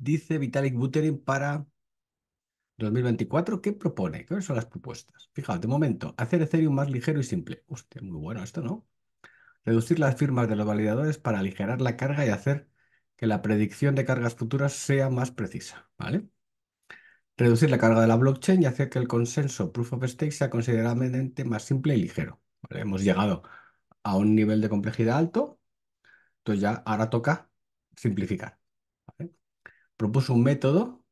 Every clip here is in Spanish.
dice Vitalik Buterin para 2024, ¿qué propone? ¿Cuáles son las propuestas? Fijaos, de momento, hacer Ethereum más ligero y simple. Hostia, muy bueno esto, ¿no? Reducir las firmas de los validadores para aligerar la carga y hacer que la predicción de cargas futuras sea más precisa, ¿vale? Reducir la carga de la blockchain y hacer que el consenso proof of stake sea considerablemente más simple y ligero. Hemos llegado a un nivel de complejidad alto, entonces ya ahora toca simplificar. ¿vale? propuso un método,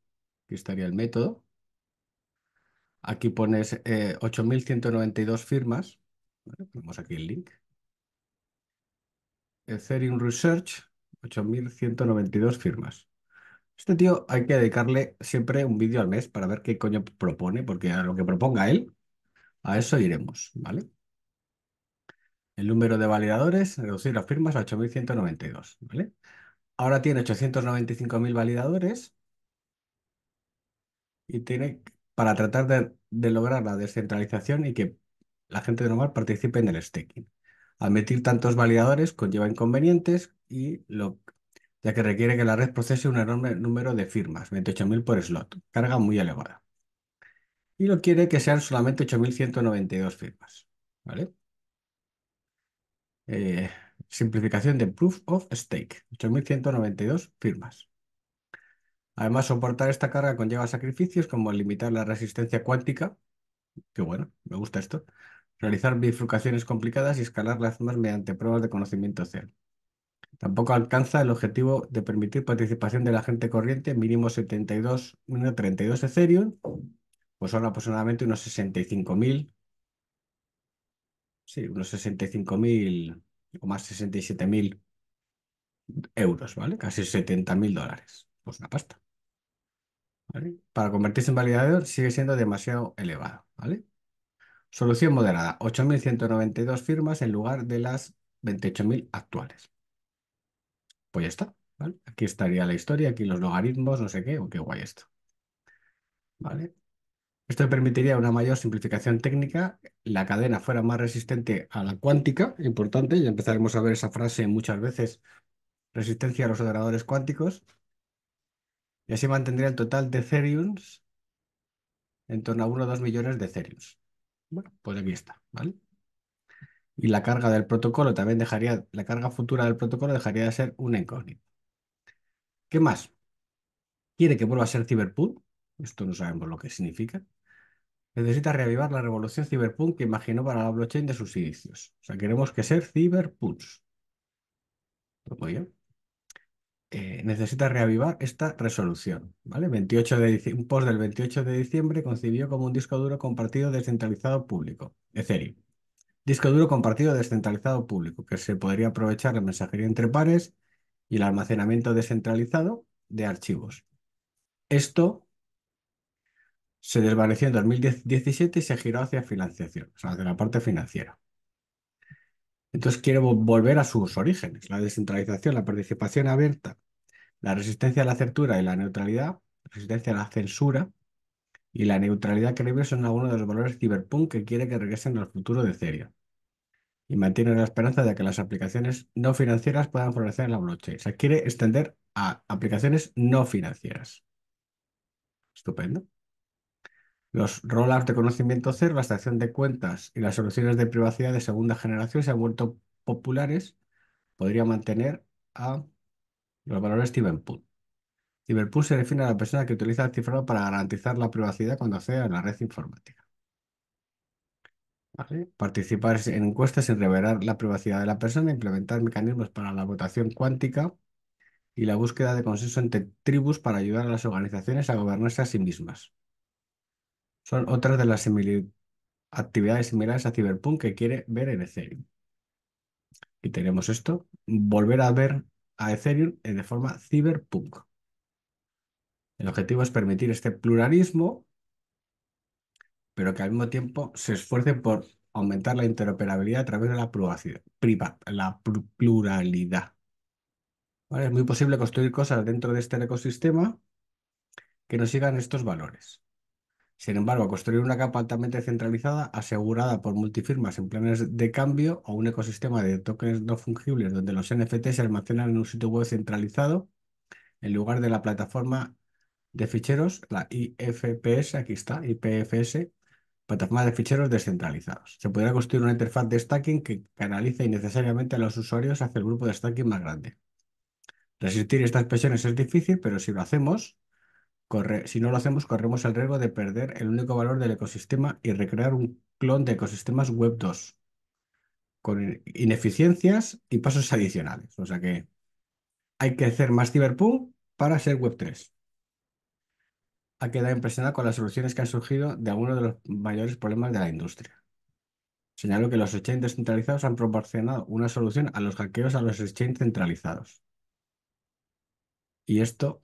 aquí estaría el método, aquí pones 8.192 eh, firmas, ponemos aquí el link, Ethereum Research, 8.192 firmas. Este tío hay que dedicarle siempre un vídeo al mes para ver qué coño propone, porque a lo que proponga él, a eso iremos, ¿vale? El número de validadores, reducir las firmas a 8.192, ¿vale? Ahora tiene 895.000 validadores y tiene para tratar de, lograr la descentralización y que la gente normal participe en el staking. Admitir tantos validadores conlleva inconvenientes y ya que requiere que la red procese un enorme número de firmas, 28.000 por slot, carga muy elevada. Y lo quiere que sean solamente 8.192 firmas. ¿Vale? Eh, simplificación de Proof of Stake, 8.192 firmas. Además, soportar esta carga conlleva sacrificios como limitar la resistencia cuántica, que bueno, me gusta esto, realizar bifurcaciones complicadas y escalar las más mediante pruebas de conocimiento cero. Tampoco alcanza el objetivo de permitir participación de la gente corriente, mínimo 72, 32 Ethereum, pues son aproximadamente unos 65.000. Sí, unos 65.000 o más 67.000 euros, ¿vale? Casi 70.000 dólares. Pues una pasta. Para convertirse en validador sigue siendo demasiado elevado, ¿vale? Solución moderada, 8.192 firmas en lugar de las 28.000 actuales. Pues ya está, ¿vale? Aquí estaría la historia, aquí los logaritmos, no sé qué, o oh, qué guay esto. ¿Vale? Esto permitiría una mayor simplificación técnica, la cadena fuera más resistente a la cuántica, importante, ya empezaremos a ver esa frase muchas veces, resistencia a los ordenadores cuánticos, y así mantendría el total de ceriums en torno a 1 o 2 millones de Ethereum. Bueno, pues aquí está, ¿vale? Y la carga del protocolo también dejaría, la carga futura del protocolo dejaría de ser una incógnita. ¿Qué más? Quiere que vuelva a ser ciberpool? Esto no sabemos lo que significa necesita reavivar la revolución ciberpunk que imaginó para la blockchain de sus inicios. O sea, queremos que ser ciberpunks. Pues muy bien. Eh, necesita reavivar esta resolución. ¿vale? 28 de un post del 28 de diciembre concibió como un disco duro compartido descentralizado público, Ethereum. Disco duro compartido descentralizado público, que se podría aprovechar la mensajería entre pares y el almacenamiento descentralizado de archivos. Esto se desvaneció en 2017 y se giró hacia financiación, o sea, hacia la parte financiera. Entonces quiere volver a sus orígenes, la descentralización, la participación abierta, la resistencia a la censura y la neutralidad, resistencia a la censura y la neutralidad creíble son algunos de los valores ciberpunk que quiere que regresen al futuro de Ethereum. Y mantiene la esperanza de que las aplicaciones no financieras puedan florecer en la blockchain. Se quiere extender a aplicaciones no financieras. Estupendo. Los roll de conocimiento cero, la estación de cuentas y las soluciones de privacidad de segunda generación se han vuelto populares. Podría mantener a los valores Steven Tibenpool se define a la persona que utiliza el cifrado para garantizar la privacidad cuando accede a la red informática. Participar en encuestas sin revelar la privacidad de la persona, implementar mecanismos para la votación cuántica y la búsqueda de consenso entre tribus para ayudar a las organizaciones a gobernarse a sí mismas. Son otras de las actividades similares a Ciberpunk que quiere ver en Ethereum. Y tenemos esto, volver a ver a Ethereum de forma Ciberpunk. El objetivo es permitir este pluralismo, pero que al mismo tiempo se esfuerce por aumentar la interoperabilidad a través de la, la pluralidad. Es muy posible construir cosas dentro de este ecosistema que nos sigan estos valores. Sin embargo, construir una capa altamente centralizada, asegurada por multifirmas en planes de cambio o un ecosistema de tokens no fungibles donde los NFT se almacenan en un sitio web centralizado en lugar de la plataforma de ficheros, la IFPS, aquí está, IPFS, plataforma de ficheros descentralizados. Se podría construir una interfaz de stacking que canalice innecesariamente a los usuarios hacia el grupo de stacking más grande. Resistir estas presiones es difícil, pero si lo hacemos, si no lo hacemos, corremos el riesgo de perder el único valor del ecosistema y recrear un clon de ecosistemas Web 2 con ineficiencias y pasos adicionales. O sea que hay que hacer más ciberpunk para ser Web 3. Ha quedado impresionada con las soluciones que han surgido de algunos de los mayores problemas de la industria. Señalo que los exchanges descentralizados han proporcionado una solución a los hackeos a los exchanges centralizados. Y esto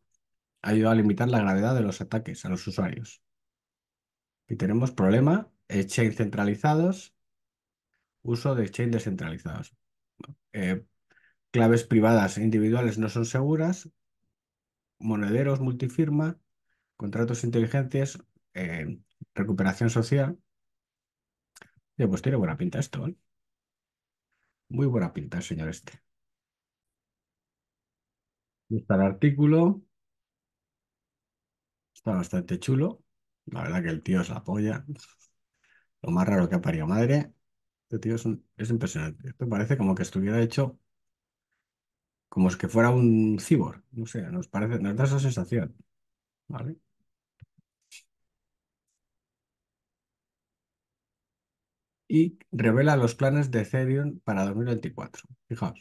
ayuda a limitar la gravedad de los ataques a los usuarios. Y tenemos problema, exchange eh, centralizados, uso de exchange descentralizados. Eh, claves privadas e individuales no son seguras, monederos multifirma, contratos inteligentes, eh, recuperación social. Ya pues tiene buena pinta esto, Muy buena pinta, señor este. Está el artículo. Está bastante chulo. La verdad que el tío es la polla. Lo más raro que ha parido madre. Este tío es, impresionante. Esto parece como que estuviera hecho como es que fuera un cyborg. No sé, nos parece, nos da esa sensación. ¿Vale? Y revela los planes de Ethereum para 2024. Fijaos,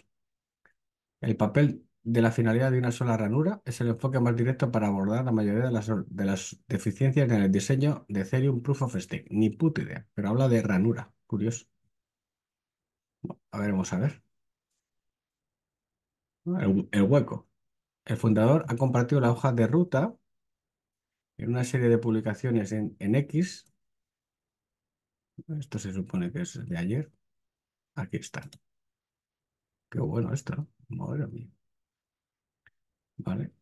el papel de la finalidad de una sola ranura es el enfoque más directo para abordar la mayoría de las, de las deficiencias en el diseño de Ethereum Proof of Stake. Ni puta idea, pero habla de ranura. Curioso. a ver, vamos a ver. El, hueco. El fundador ha compartido la hoja de ruta en una serie de publicaciones en, en X. Esto se supone que es de ayer. Aquí está. Qué bueno esto, ¿no?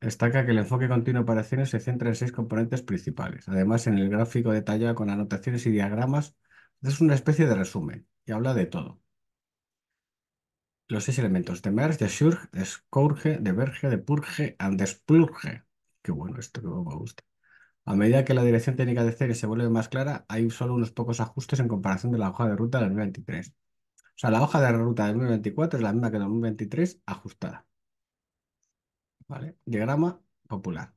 Destaca que el enfoque continuo para acciones se centra en seis componentes principales. Además, en el gráfico detallado con anotaciones y diagramas, es una especie de resumen y habla de todo. Los seis elementos de Merge, de Surge, de Scourge, de Verge, de Purge and de Splurge. Qué bueno esto, que me gusta. A medida que la dirección técnica de serie se vuelve más clara, hay solo unos pocos ajustes en comparación de la hoja de ruta del 2023. O sea, la hoja de ruta del 2024 es la misma que del 2023 ajustada. Diagrama popular.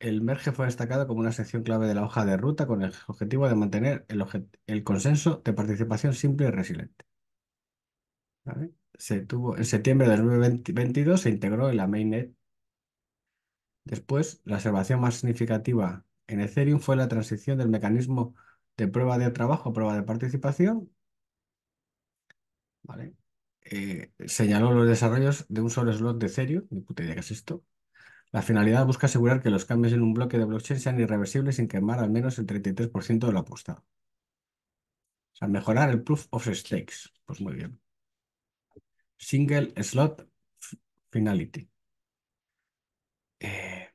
El merge fue destacado como una sección clave de la hoja de ruta con el objetivo de mantener el, consenso de participación simple y resiliente. Se tuvo, en septiembre de 2022 se integró en la mainnet. Después, la observación más significativa en Ethereum fue la transición del mecanismo de prueba de trabajo a prueba de participación. ¿Vale? Eh, señaló los desarrollos de un solo slot de serio ni puta es esto. La finalidad busca asegurar que los cambios en un bloque de blockchain sean irreversibles sin quemar al menos el 33% de la apuesta O sea, mejorar el proof of stakes. Pues muy bien. Single slot finality. Eh,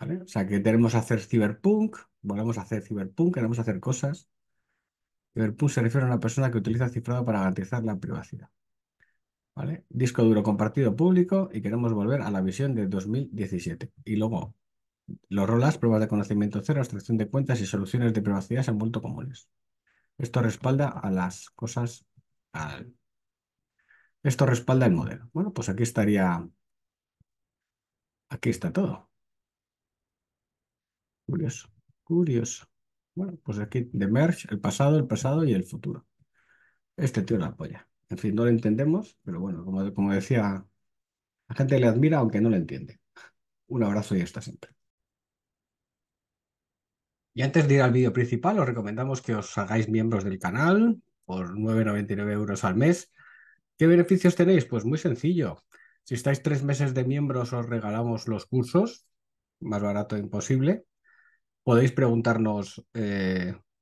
o sea, que queremos hacer cyberpunk, volvemos a hacer cyberpunk, queremos hacer cosas. Cyberpunk se refiere a una persona que utiliza cifrado para garantizar la privacidad. Disco duro compartido público y queremos volver a la visión de 2017. Y luego, los rolas, pruebas de conocimiento cero, extracción de cuentas y soluciones de privacidad en han vuelto comunes. Esto respalda a las cosas... Esto respalda el modelo. Bueno, pues aquí estaría... Aquí está todo. Curioso, curioso. Bueno, pues aquí de merge, el pasado, el pasado y el futuro. Este tío lo apoya. En fin, no lo entendemos, pero bueno, como, decía, la gente le admira aunque no le entiende. Un abrazo y hasta siempre. Y antes de ir al vídeo principal, os recomendamos que os hagáis miembros del canal por 9,99 euros al mes. ¿Qué beneficios tenéis? Pues muy sencillo. Si estáis tres meses de miembros, os regalamos los cursos, más barato imposible. Podéis preguntarnos eh,